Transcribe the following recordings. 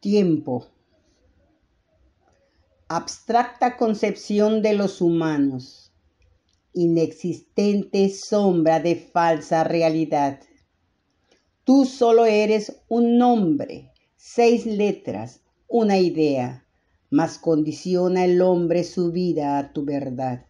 tiempo. Abstracta concepción de los humanos. Inexistente sombra de falsa realidad. Tú solo eres un nombre, seis letras, una idea, mas condiciona el hombre su vida a tu verdad.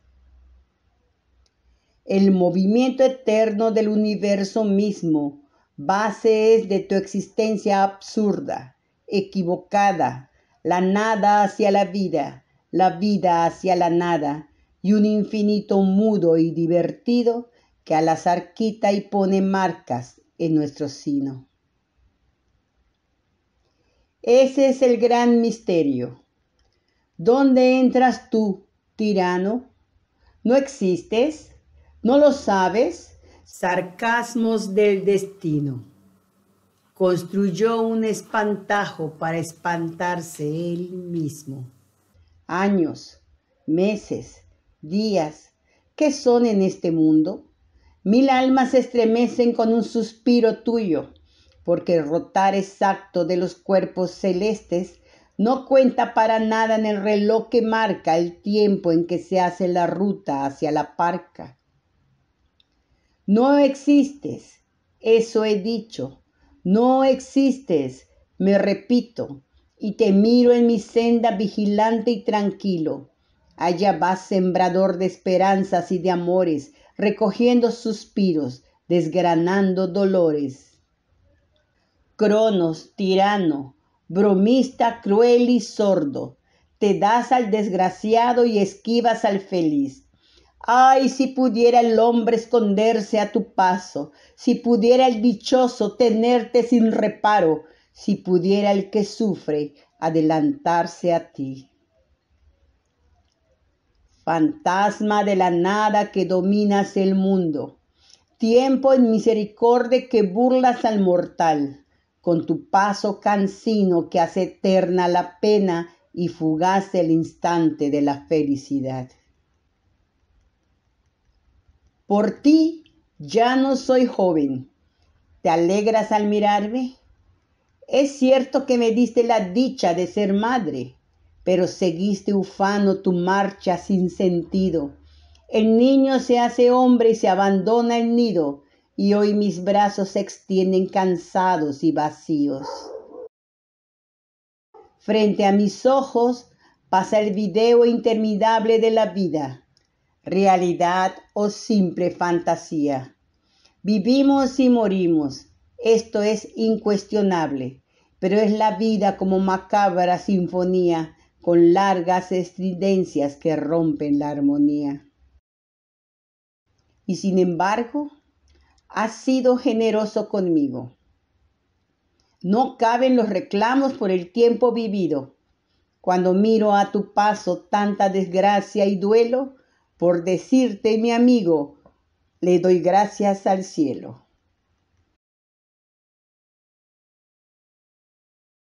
El movimiento eterno del universo mismo, base es de tu existencia absurda equivocada, la nada hacia la vida, la vida hacia la nada, y un infinito mudo y divertido que a la quita y pone marcas en nuestro sino. Ese es el gran misterio. ¿Dónde entras tú, tirano? ¿No existes? ¿No lo sabes? Sarcasmos del destino construyó un espantajo para espantarse él mismo. Años, meses, días, ¿qué son en este mundo? Mil almas se estremecen con un suspiro tuyo, porque el rotar exacto de los cuerpos celestes no cuenta para nada en el reloj que marca el tiempo en que se hace la ruta hacia la parca. No existes, eso he dicho, no existes, me repito, y te miro en mi senda vigilante y tranquilo. Allá vas, sembrador de esperanzas y de amores, recogiendo suspiros, desgranando dolores. Cronos, tirano, bromista cruel y sordo, te das al desgraciado y esquivas al feliz. Ay, si pudiera el hombre esconderse a tu paso, si pudiera el dichoso tenerte sin reparo, si pudiera el que sufre adelantarse a ti. Fantasma de la nada que dominas el mundo, tiempo en misericordia que burlas al mortal, con tu paso cansino que hace eterna la pena y fugaz el instante de la felicidad. Por ti ya no soy joven. ¿Te alegras al mirarme? Es cierto que me diste la dicha de ser madre, pero seguiste ufano tu marcha sin sentido. El niño se hace hombre y se abandona el nido, y hoy mis brazos se extienden cansados y vacíos. Frente a mis ojos pasa el video interminable de la vida realidad o simple fantasía. Vivimos y morimos, esto es incuestionable, pero es la vida como macabra sinfonía con largas estridencias que rompen la armonía. Y sin embargo, has sido generoso conmigo. No caben los reclamos por el tiempo vivido. Cuando miro a tu paso tanta desgracia y duelo, por decirte, mi amigo, le doy gracias al cielo.